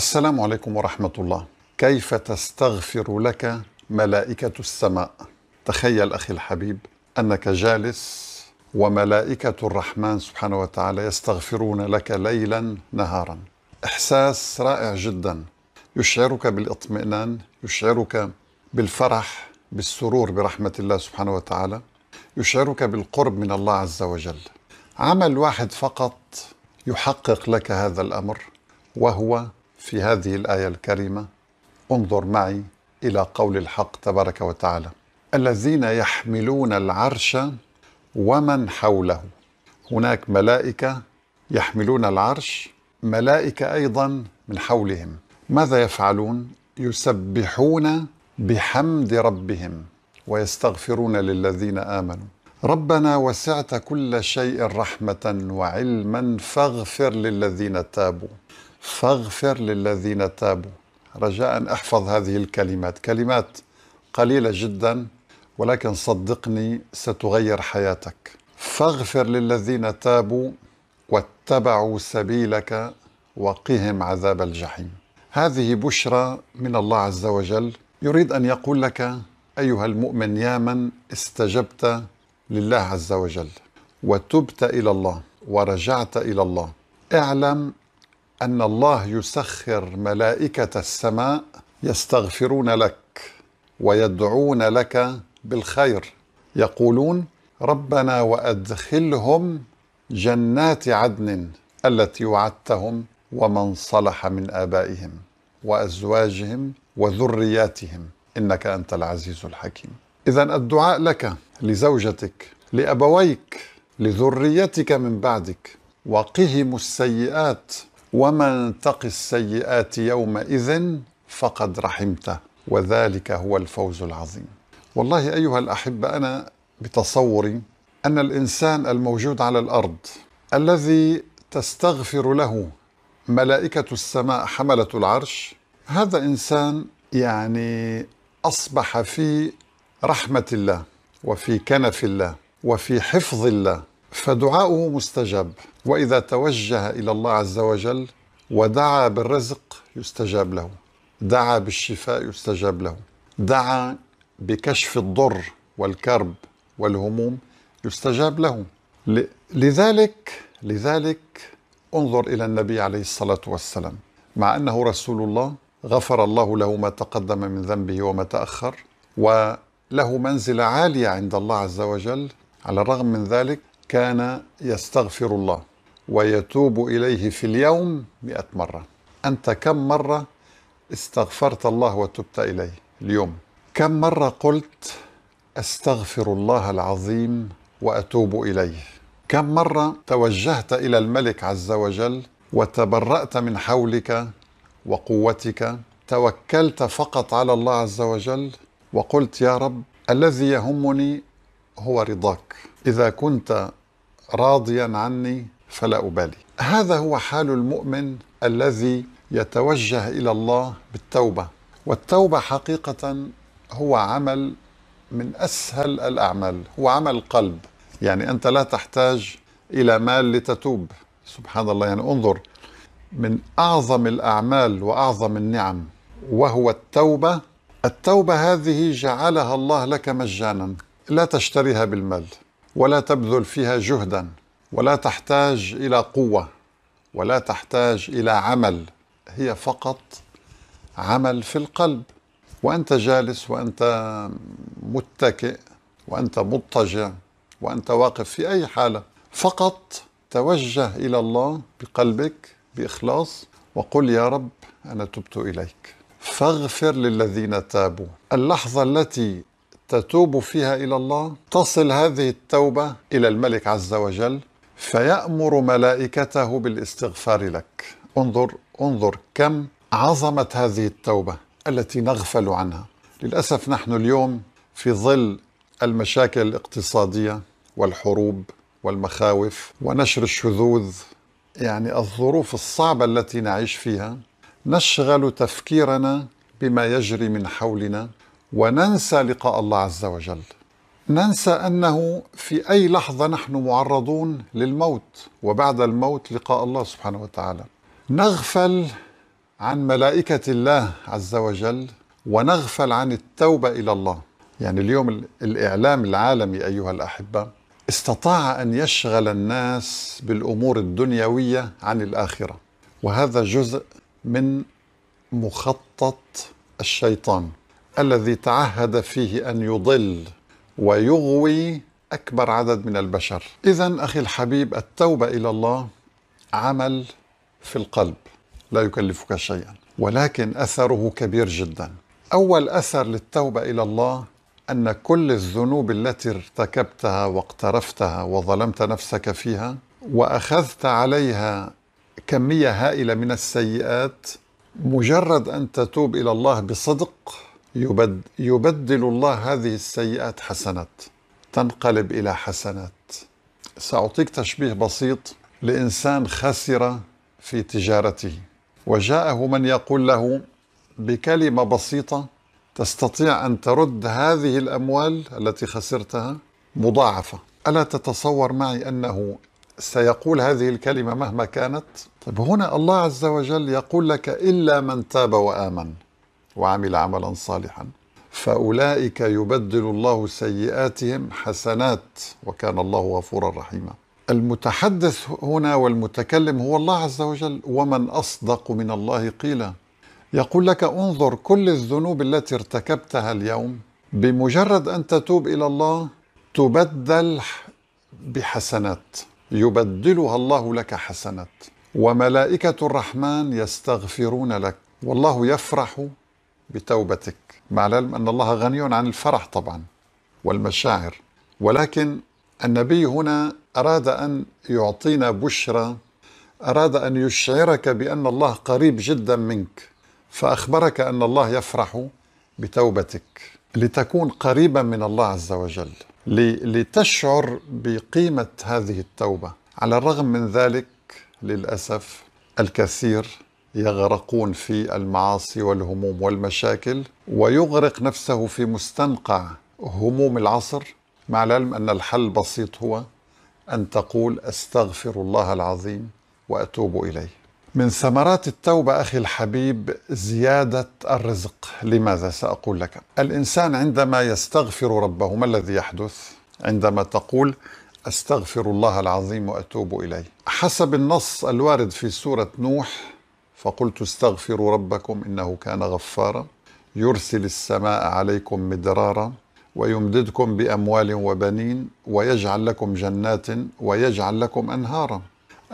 السلام عليكم ورحمة الله كيف تستغفر لك ملائكة السماء تخيل أخي الحبيب أنك جالس وملائكة الرحمن سبحانه وتعالى يستغفرون لك ليلا نهارا إحساس رائع جدا يشعرك بالاطمئنان يشعرك بالفرح بالسرور برحمة الله سبحانه وتعالى يشعرك بالقرب من الله عز وجل عمل واحد فقط يحقق لك هذا الأمر وهو في هذه الايه الكريمه انظر معي الى قول الحق تبارك وتعالى الذين يحملون العرش ومن حوله هناك ملائكه يحملون العرش ملائكه ايضا من حولهم ماذا يفعلون يسبحون بحمد ربهم ويستغفرون للذين امنوا ربنا وسعت كل شيء رحمه وعلما فاغفر للذين تابوا فاغفر للذين تابوا رجاء احفظ هذه الكلمات كلمات قليله جدا ولكن صدقني ستغير حياتك فاغفر للذين تابوا واتبعوا سبيلك وقهم عذاب الجحيم هذه بشرى من الله عز وجل يريد ان يقول لك ايها المؤمن يا من استجبت لله عز وجل وتبت الى الله ورجعت الى الله اعلم ان الله يسخر ملائكه السماء يستغفرون لك ويدعون لك بالخير يقولون ربنا وادخلهم جنات عدن التي وعدتهم ومن صلح من ابائهم وازواجهم وذرياتهم انك انت العزيز الحكيم اذا الدعاء لك لزوجتك لابويك لذريتك من بعدك وقهم السيئات ومن تق السيئات يومئذ فقد رحمته وذلك هو الفوز العظيم والله ايها الاحبه انا بتصوري ان الانسان الموجود على الارض الذي تستغفر له ملائكه السماء حمله العرش هذا انسان يعني اصبح في رحمه الله وفي كنف الله وفي حفظ الله فدعاؤه مستجاب واذا توجه الى الله عز وجل ودعا بالرزق يستجاب له دعا بالشفاء يستجاب له دعا بكشف الضر والكرب والهموم يستجاب له لذلك لذلك انظر الى النبي عليه الصلاه والسلام مع انه رسول الله غفر الله له ما تقدم من ذنبه وما تاخر وله منزله عاليه عند الله عز وجل على الرغم من ذلك كان يستغفر الله ويتوب إليه في اليوم مئة مرة أنت كم مرة استغفرت الله وتبت إليه اليوم كم مرة قلت أستغفر الله العظيم وأتوب إليه كم مرة توجهت إلى الملك عز وجل وتبرأت من حولك وقوتك توكلت فقط على الله عز وجل وقلت يا رب الذي يهمني هو رضاك اذا كنت راضيا عني فلا أبالي هذا هو حال المؤمن الذي يتوجه إلى الله بالتوبة والتوبة حقيقة هو عمل من أسهل الأعمال هو عمل قلب يعني أنت لا تحتاج إلى مال لتتوب سبحان الله يعني انظر من أعظم الأعمال وأعظم النعم وهو التوبة التوبة هذه جعلها الله لك مجانا لا تشتريها بالمال ولا تبذل فيها جهدا ولا تحتاج الى قوه ولا تحتاج الى عمل هي فقط عمل في القلب وانت جالس وانت متكئ وانت مضطجع وانت واقف في اي حاله فقط توجه الى الله بقلبك باخلاص وقل يا رب انا تبت اليك فاغفر للذين تابوا اللحظه التي تتوب فيها الى الله تصل هذه التوبه الى الملك عز وجل فيامر ملائكته بالاستغفار لك انظر انظر كم عظمه هذه التوبه التي نغفل عنها للاسف نحن اليوم في ظل المشاكل الاقتصاديه والحروب والمخاوف ونشر الشذوذ يعني الظروف الصعبه التي نعيش فيها نشغل تفكيرنا بما يجري من حولنا وننسى لقاء الله عز وجل ننسى انه في اي لحظه نحن معرضون للموت وبعد الموت لقاء الله سبحانه وتعالى نغفل عن ملائكه الله عز وجل ونغفل عن التوبه الى الله يعني اليوم الاعلام العالمي ايها الاحبه استطاع ان يشغل الناس بالامور الدنيويه عن الاخره وهذا جزء من مخطط الشيطان الذي تعهد فيه ان يضل ويغوي اكبر عدد من البشر اذا اخي الحبيب التوبه الى الله عمل في القلب لا يكلفك شيئا ولكن اثره كبير جدا اول اثر للتوبه الى الله ان كل الذنوب التي ارتكبتها واقترفتها وظلمت نفسك فيها واخذت عليها كميه هائله من السيئات مجرد ان تتوب الى الله بصدق يبدل الله هذه السيئات حسنات تنقلب إلى حسنات سأعطيك تشبيه بسيط لإنسان خسر في تجارته وجاءه من يقول له بكلمة بسيطة تستطيع أن ترد هذه الأموال التي خسرتها مضاعفة ألا تتصور معي أنه سيقول هذه الكلمة مهما كانت طيب هنا الله عز وجل يقول لك إلا من تاب وآمن وعمل عملا صالحا فاولئك يبدل الله سيئاتهم حسنات وكان الله غفورا رحيما المتحدث هنا والمتكلم هو الله عز وجل ومن اصدق من الله قيلا يقول لك انظر كل الذنوب التي ارتكبتها اليوم بمجرد ان تتوب الى الله تبدل بحسنات يبدلها الله لك حسنات وملائكه الرحمن يستغفرون لك والله يفرح بتوبتك مع العلم أن الله غني عن الفرح طبعا والمشاعر ولكن النبي هنا أراد أن يعطينا بشرى أراد أن يشعرك بأن الله قريب جدا منك فأخبرك أن الله يفرح بتوبتك لتكون قريبا من الله عز وجل لتشعر بقيمة هذه التوبة على الرغم من ذلك للأسف الكثير يغرقون في المعاصي والهموم والمشاكل ويغرق نفسه في مستنقع هموم العصر مع العلم ان الحل بسيط هو ان تقول استغفر الله العظيم واتوب اليه. من ثمرات التوبه اخي الحبيب زياده الرزق، لماذا ساقول لك؟ الانسان عندما يستغفر ربه ما الذي يحدث؟ عندما تقول استغفر الله العظيم واتوب اليه. حسب النص الوارد في سوره نوح فقلت استغفروا ربكم انه كان غفارا يرسل السماء عليكم مدرارا ويمددكم باموال وبنين ويجعل لكم جنات ويجعل لكم انهارا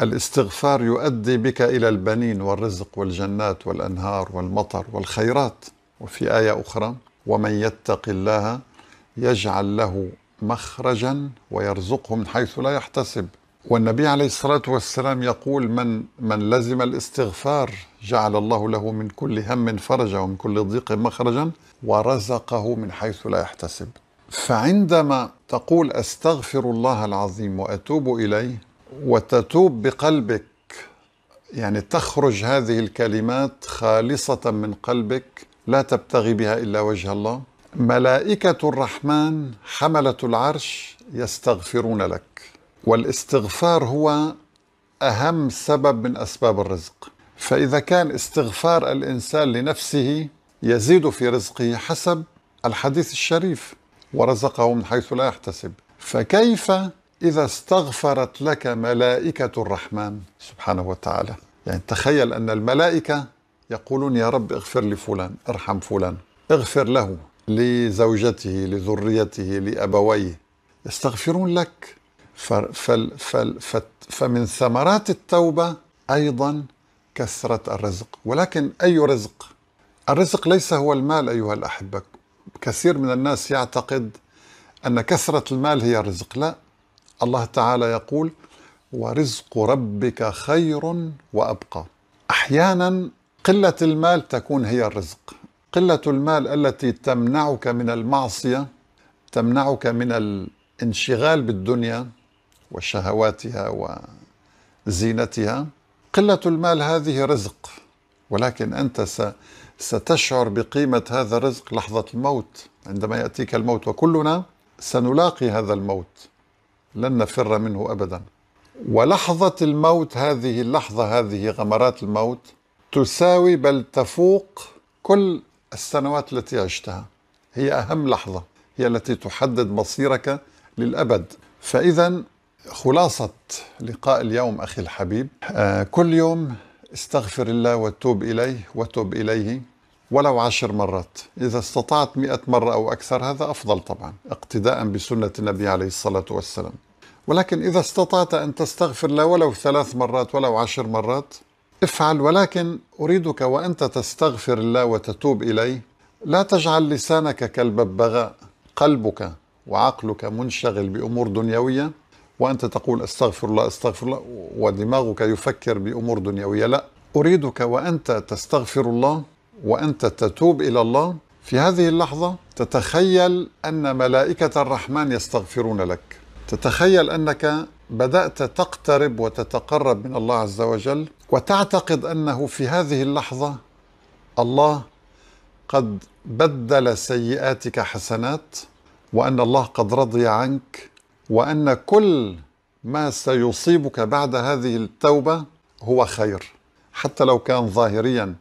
الاستغفار يؤدي بك الى البنين والرزق والجنات والانهار والمطر والخيرات وفي ايه اخرى ومن يتق الله يجعل له مخرجا ويرزقه من حيث لا يحتسب والنبي عليه الصلاة والسلام يقول من من لزم الاستغفار جعل الله له من كل هم فرجا ومن كل ضيق مخرجا ورزقه من حيث لا يحتسب فعندما تقول استغفر الله العظيم واتوب اليه وتتوب بقلبك يعني تخرج هذه الكلمات خالصه من قلبك لا تبتغي بها الا وجه الله ملائكه الرحمن حمله العرش يستغفرون لك والاستغفار هو أهم سبب من أسباب الرزق فإذا كان استغفار الإنسان لنفسه يزيد في رزقه حسب الحديث الشريف ورزقه من حيث لا يحتسب فكيف إذا استغفرت لك ملائكة الرحمن سبحانه وتعالى يعني تخيل أن الملائكة يقولون يا رب اغفر لفلان ارحم فلان اغفر له لزوجته لذريته لأبويه يستغفرون لك فمن ثمرات التوبة أيضا كثرة الرزق ولكن أي رزق الرزق ليس هو المال أيها الأحبة كثير من الناس يعتقد أن كثرة المال هي الرزق لا الله تعالى يقول ورزق ربك خير وأبقى أحيانا قلة المال تكون هي الرزق قلة المال التي تمنعك من المعصية تمنعك من الانشغال بالدنيا وشهواتها وزينتها قلة المال هذه رزق ولكن أنت ستشعر بقيمة هذا الرزق لحظة الموت عندما يأتيك الموت وكلنا سنلاقي هذا الموت لن نفر منه أبدا ولحظة الموت هذه اللحظة هذه غمرات الموت تساوي بل تفوق كل السنوات التي عشتها هي أهم لحظة هي التي تحدد مصيرك للأبد فإذا خلاصة لقاء اليوم أخي الحبيب آه، كل يوم استغفر الله وتوب إليه وتوب إليه ولو عشر مرات إذا استطعت مئة مرة أو أكثر هذا أفضل طبعا اقتداء بسنة النبي عليه الصلاة والسلام ولكن إذا استطعت أن تستغفر الله ولو ثلاث مرات ولو عشر مرات افعل ولكن أريدك وأنت تستغفر الله وتتوب إليه لا تجعل لسانك كالببغاء قلبك وعقلك منشغل بأمور دنيوية وأنت تقول استغفر الله استغفر الله ودماغك يفكر بأمور دنيوية لا أريدك وأنت تستغفر الله وأنت تتوب إلى الله في هذه اللحظة تتخيل أن ملائكة الرحمن يستغفرون لك تتخيل أنك بدأت تقترب وتتقرب من الله عز وجل وتعتقد أنه في هذه اللحظة الله قد بدل سيئاتك حسنات وأن الله قد رضي عنك وان كل ما سيصيبك بعد هذه التوبه هو خير حتى لو كان ظاهريا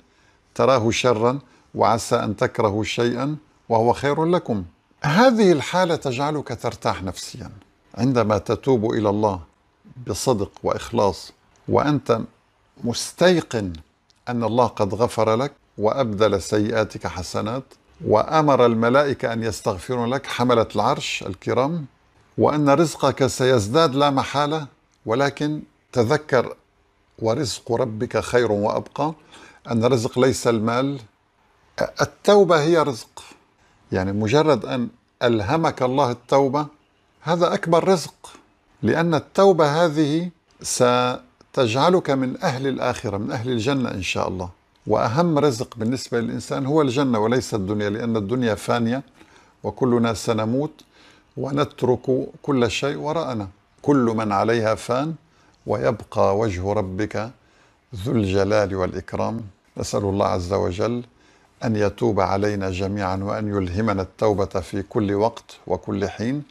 تراه شرا وعسى ان تكرهوا شيئا وهو خير لكم هذه الحاله تجعلك ترتاح نفسيا عندما تتوب الى الله بصدق واخلاص وانت مستيقن ان الله قد غفر لك وابدل سيئاتك حسنات وامر الملائكه ان يستغفروا لك حمله العرش الكرام وأن رزقك سيزداد لا محالة ولكن تذكر ورزق ربك خير وأبقى أن رزق ليس المال التوبة هي رزق يعني مجرد أن ألهمك الله التوبة هذا أكبر رزق لأن التوبة هذه ستجعلك من أهل الآخرة من أهل الجنة إن شاء الله وأهم رزق بالنسبة للإنسان هو الجنة وليس الدنيا لأن الدنيا فانية وكلنا سنموت ونترك كل شيء وراءنا كل من عليها فان ويبقى وجه ربك ذو الجلال والإكرام نسأل الله عز وجل أن يتوب علينا جميعا وأن يلهمنا التوبة في كل وقت وكل حين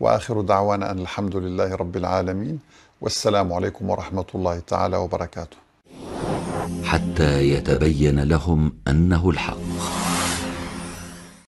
وآخر دعوانا أن الحمد لله رب العالمين والسلام عليكم ورحمة الله تعالى وبركاته حتى يتبين لهم أنه الحق